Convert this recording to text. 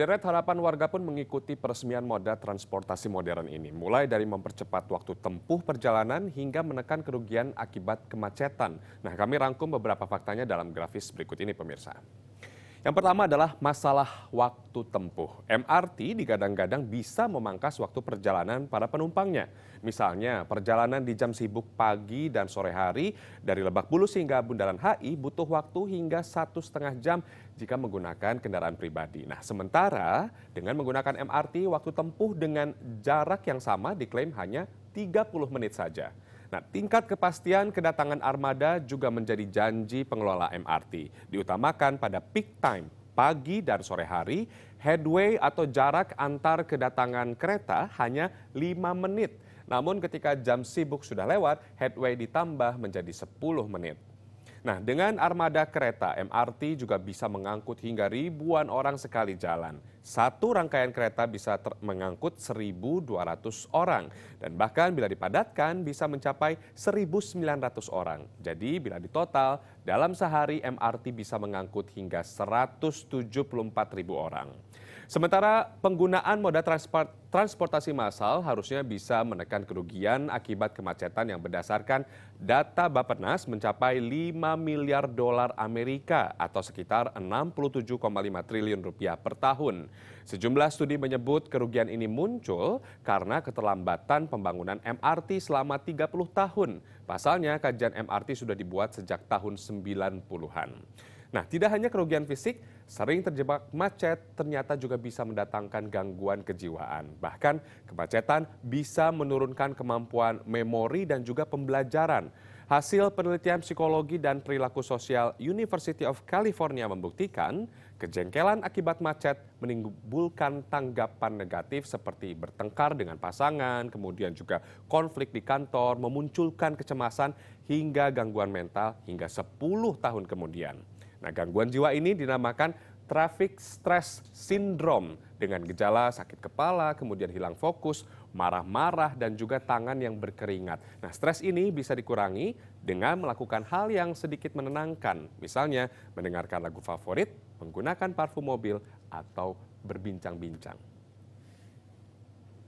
Deret harapan warga pun mengikuti peresmian moda transportasi modern ini, mulai dari mempercepat waktu tempuh perjalanan hingga menekan kerugian akibat kemacetan. Nah, kami rangkum beberapa faktanya dalam grafis berikut ini, pemirsa. Yang pertama adalah masalah waktu tempuh. MRT digadang-gadang bisa memangkas waktu perjalanan para penumpangnya. Misalnya, perjalanan di jam sibuk pagi dan sore hari dari Lebak Bulus hingga Bundaran HI butuh waktu hingga satu setengah jam jika menggunakan kendaraan pribadi. Nah, sementara dengan menggunakan MRT, waktu tempuh dengan jarak yang sama diklaim hanya 30 menit saja. Nah, tingkat kepastian kedatangan armada juga menjadi janji pengelola MRT, diutamakan pada peak time pagi dan sore hari, headway atau jarak antar kedatangan kereta hanya 5 menit. Namun ketika jam sibuk sudah lewat, headway ditambah menjadi 10 menit. Nah, dengan armada kereta, MRT juga bisa mengangkut hingga ribuan orang sekali jalan. Satu rangkaian kereta bisa ter- mengangkut 1.200 orang dan bahkan bila dipadatkan bisa mencapai 1.900 orang. Jadi bila ditotal dalam sehari, MRT bisa mengangkut hingga 174 ribu orang. Sementara penggunaan moda transport, transportasi massal harusnya bisa menekan kerugian akibat kemacetan yang berdasarkan data Bappenas mencapai 5 miliar dolar Amerika atau sekitar 67,5 triliun rupiah per tahun. Sejumlah studi menyebut kerugian ini muncul karena keterlambatan pembangunan MRT selama 30 tahun. Pasalnya kajian MRT sudah dibuat sejak tahun 19 90-an. Nah, tidak hanya kerugian fisik, sering terjebak macet ternyata juga bisa mendatangkan gangguan kejiwaan. Bahkan kemacetan bisa menurunkan kemampuan memori dan juga pembelajaran. Hasil penelitian psikologi dan perilaku sosial University of California membuktikan kejengkelan akibat macet menimbulkan tanggapan negatif seperti bertengkar dengan pasangan, kemudian juga konflik di kantor, memunculkan kecemasan hingga gangguan mental hingga 10 tahun kemudian. Nah, gangguan jiwa ini dinamakan traffic stress syndrome dengan gejala sakit kepala, kemudian hilang fokus, marah-marah, dan juga tangan yang berkeringat. Nah, stres ini bisa dikurangi dengan melakukan hal yang sedikit menenangkan, misalnya mendengarkan lagu favorit, menggunakan parfum mobil, atau berbincang-bincang.